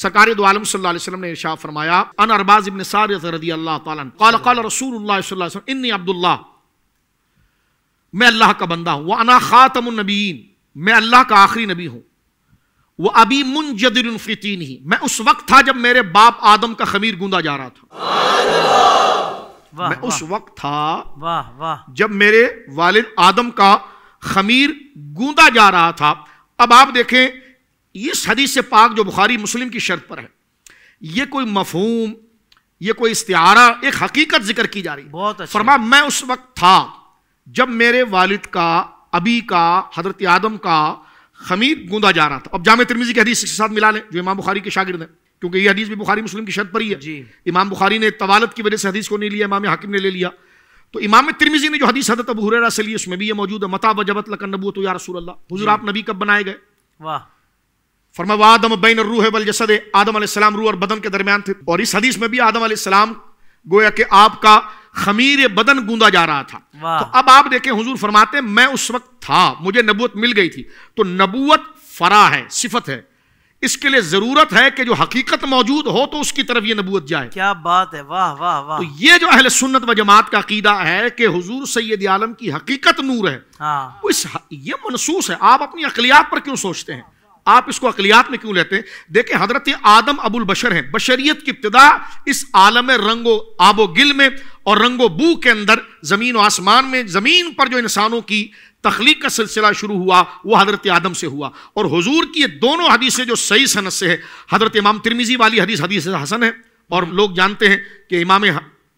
सरकार दो आलम सल्लल्लाहु ने इरशाद फरमाया अन अरबाज इब्न सारित रदी अल्लाह तआला قال قال रसूल अल्लाह सल्लल्लाहु अलैहि इन्नी अब्दुल्लाह मैं अल्लाह का बंदा हूं व अना खातमुन नबीन मैं अल्लाह का आखिरी नबी हूं व अभी मुनजदिन फी तीन मैं उस वक्त था जब मेरे बाप आदम का खमीर गूंदा जा रहा था मैं उस वक्त था वाह वाह जब मेरे वालिद आदम का खमीर गूंदा जा रहा था अब आप देखें इस हदीस से पाक जो बुखारी मुस्लिम की शर्त पर है ये कोई मफहूम ये कोई इस्तारा एक हकीकत जिक्र की जा रही है बहुत अच्छा। फरमा मैं उस वक्त था जब मेरे वालिद का अबी का हजरत आदम का खमीर गूंदा जा रहा था अब जाम तिरमिजी की हदीस के साथ मिला लें जो इमाम बुखारी के शागिर्द हैं क्योंकि ये हदीस भी बुखारी मुस्लिम की शर्त पर ही है इमाम बुखारी ने तवालत की वजह से हदीस को नहीं लिया इमाम हाकिम ने ले लिया तो इमाम तिरमिजी ने जो हदीस हजरत अबू हुररा से ली उसमें भी ये मौजूद है मता वजबत लकन नबूत या रसूल अल्लाह हुजूर आप नबी कब बनाए गए वाह फरमा आदम बैन रूह बल जसद आदम सलाम रूह और बदन के दरमियान थे और इस हदीस में भी आदम सलाम गोया के आपका खमीर बदन गूंदा जा रहा था तो अब आप देखें हुजूर फरमाते हैं मैं उस वक्त था मुझे नबूत मिल गई थी तो नबूत फरा है सिफत है इसके लिए जरूरत है कि जो हकीकत मौजूद हो तो उसकी तरफ ये नबूत जाए क्या बात है वाह वाह वाह तो ये जो अहल सुन्नत व जमात का अकीदा है कि हुजूर सैद आलम की हकीकत नूर है हाँ। इस ये मनसूस है आप अपनी अकलियात पर क्यों सोचते हैं आप इसको अकलियात में क्यों लेते हैं देखें हजरत आदम अबुल बशर हैं बशरीत की इब्तदा इस आलम रंगो आबो गिल में और रंगो बू के अंदर ज़मीन व आसमान में ज़मीन पर जो इंसानों की तख्लीक का सिलसिला शुरू हुआ वो हज़रत आदम से हुआ और हजूर की ये दोनों हदीसें जो सही सनत से है हज़रत इमाम तिरमिज़ी वाली हदीस हदीस हसन है और लोग जानते हैं कि इमाम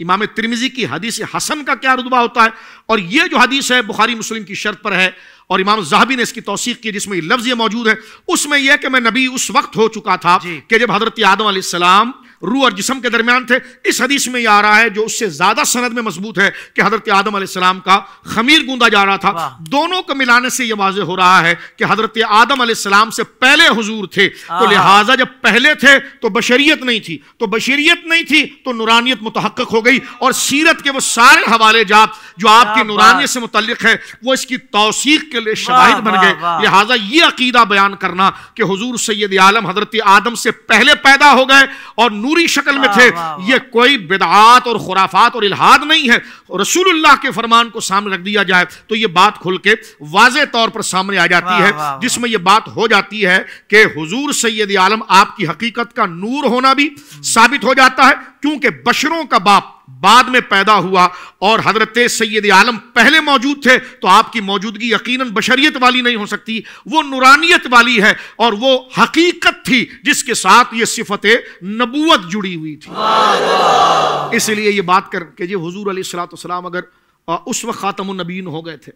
इमाम तिरमिजी की हदीस हसन का क्या रुतबा होता है और ये जो हदीस है बुखारी मुस्लिम की शर्त पर है और इमाम जहाबी ने इसकी तोसीक की जिसमें लफ्ज़ ये मौजूद है उसमें यह कि मैं नबी उस वक्त हो चुका था कि जब हज़रत आदम रूह और जिसम के दरमियान थे इस हदीस में यह आ रहा है जो उससे ज्यादा सनद में मजबूत है कि हजरत आदम आसमाम का खमीर गूंदा जा रहा था दोनों को मिलाने से यह वाज हो रहा है कि हजरत आदम आसमाम से पहले हजूर थे तो लिहाजा जब पहले थे तो बशरीत नहीं थी तो बशरीत नहीं थी तो नुरानियत मुतहक हो गई और सीरत के वो सारे हवाले जात जो आपकी नुरानियत से मुतल है वो इसकी तोसीक के लिए शवाहिद बन गए लिहाजा ये अकीदा बयान करना कि हजूर सैद आलम हजरत आदम से पहले पैदा हो गए और नूर नूरी शक्ल में थे ये कोई बिदात और खुराफात और इलाहाद नहीं है रसूलुल्लाह के फरमान को सामने रख दिया जाए तो ये बात खुल के वाज तौर पर सामने आ जाती है जिसमें यह बात हो जाती है कि हुजूर सैयद आलम आपकी हकीकत का नूर होना भी साबित हो जाता है क्योंकि बशरों का बाप बाद में पैदा हुआ और हजरत सैद आलम पहले मौजूद थे तो आपकी मौजूदगी यकीनन बशरियत वाली नहीं हो सकती वो नुरानियत वाली है और वो हकीकत थी जिसके साथ ये सिफत नबूत जुड़ी हुई थी इसलिए ये बात करके जी हजूर अलीसलाम अगर उस वक्त खातम नबीन हो गए थे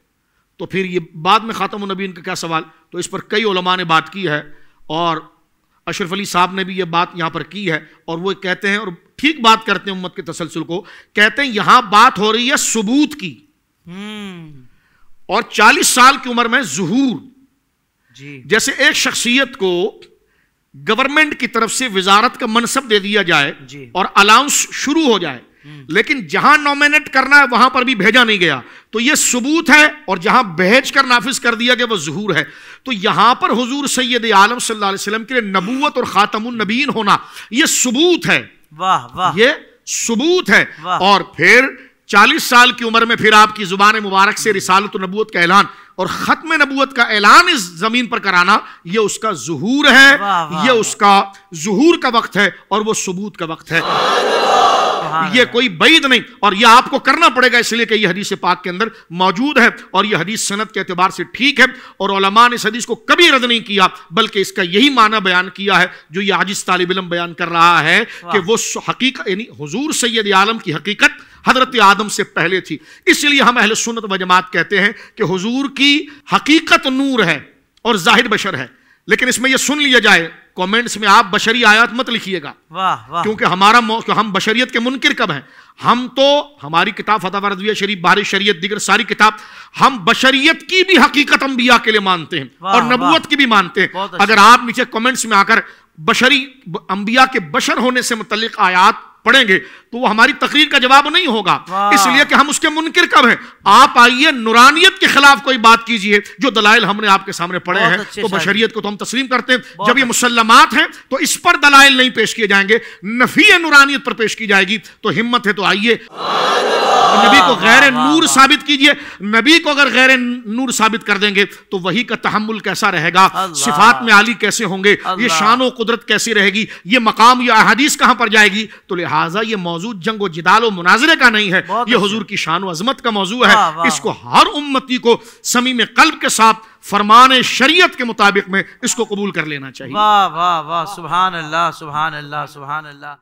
तो फिर ये बाद में खातम नबीन का क्या सवाल तो इस पर कई ने बात की है और अशरफ अली साहब ने भी ये बात यहाँ पर की है और वो कहते हैं और ठीक बात करते हैं उम्मत के तसलसल को कहते हैं यहां बात हो रही है सबूत की हम्म। और 40 साल की उम्र में जहूर जी जैसे एक शख्सियत को गवर्नमेंट की तरफ से वजारत का मनसब दे दिया जाए और अलाउंस शुरू हो जाए हम्म। लेकिन जहां नॉमिनेट करना है वहां पर भी भेजा नहीं गया तो यह सबूत है और जहां भेज कर नाफिज कर दिया गया वह जहूर है तो यहां पर हुजूर सैयद आलम सल्लल्लाहु अलैहि वसल्लम के लिए नबूवत और खातमुन नबीन होना यह सबूत है वाह वाह ये सबूत है और फिर चालीस साल की उम्र में फिर आपकी जुबान मुबारक से रिसालत नबूत का ऐलान और ख़त्म नबूत का ऐलान इस ज़मीन पर कराना ये उसका जहूर है यह ये उसका जहूर का वक्त है और वो सबूत का वक्त है ये कोई बैद नहीं और यह आपको करना पड़ेगा इसलिए कि यह हदीस पाक के अंदर मौजूद है और यह हदीस सनत के अतबार से ठीक है और ओलमा ने इस हदीस को कभी रद्द नहीं किया बल्कि इसका यही माना बयान किया है जो ये आजिस तालब इलम बयान कर रहा है कि वो हकीकत यानी हजूर सैद आलम की हकीकत हजरत आदम से पहले थी इसलिए हम अहल सुनत व जमात कहते हैं कि हजूर की हकीकत नूर है और जाहिर बशर है लेकिन इसमें यह सुन लिया जाए कमेंट्स में आप बशरी आयात मत लिखिएगा क्योंकि हमारा हम बशरियत के मुनकर कब हैं हम तो हमारी किताब फतेह रजविया शरीफ बार शरीयत दिगर सारी किताब हम बशरियत की भी हकीकत अम्बिया के लिए मानते हैं और नबूत की भी मानते हैं अगर आप नीचे कमेंट्स में आकर बशरी अंबिया के बशर होने से मुतल आयात पढ़ेंगे तो वो हमारी तकरीर का जवाब नहीं होगा इसलिए कि हम उसके मुनकर कब हैं आप आइए नुरानियत के खिलाफ कोई बात कीजिए जो दलाइल हमने आपके सामने पढ़े हैं तो बशरीत को तो हम तस्लीम करते हैं जब ये मुसलमत हैं तो इस पर दलाइल नहीं पेश किए जाएंगे नफी नुरानियत पर पेश की जाएगी तो हिम्मत है तो आइए नबी को गैर नूर साबित कीजिए नबी को अगर गैर नूर साबित कर देंगे तो वही का तहमुल कैसा रहेगा सिफात में आली कैसे होंगे ये शान व कुदरत कैसी रहेगी ये मकाम या अहदीस कहाँ पर जाएगी तो लिहाजा ये मौजूद जंग व जिदाल व मुनाजरे का नहीं है ये हजूर की शान व अजमत का मौजू है इसको हर उम्मती को समी में कल्ब के साथ फरमान शरीयत के मुताबिक में इसको कबूल कर लेना चाहिए वाह वाह वाह सुबहान अल्लाह सुबहान अल्लाह सुबहान अल्लाह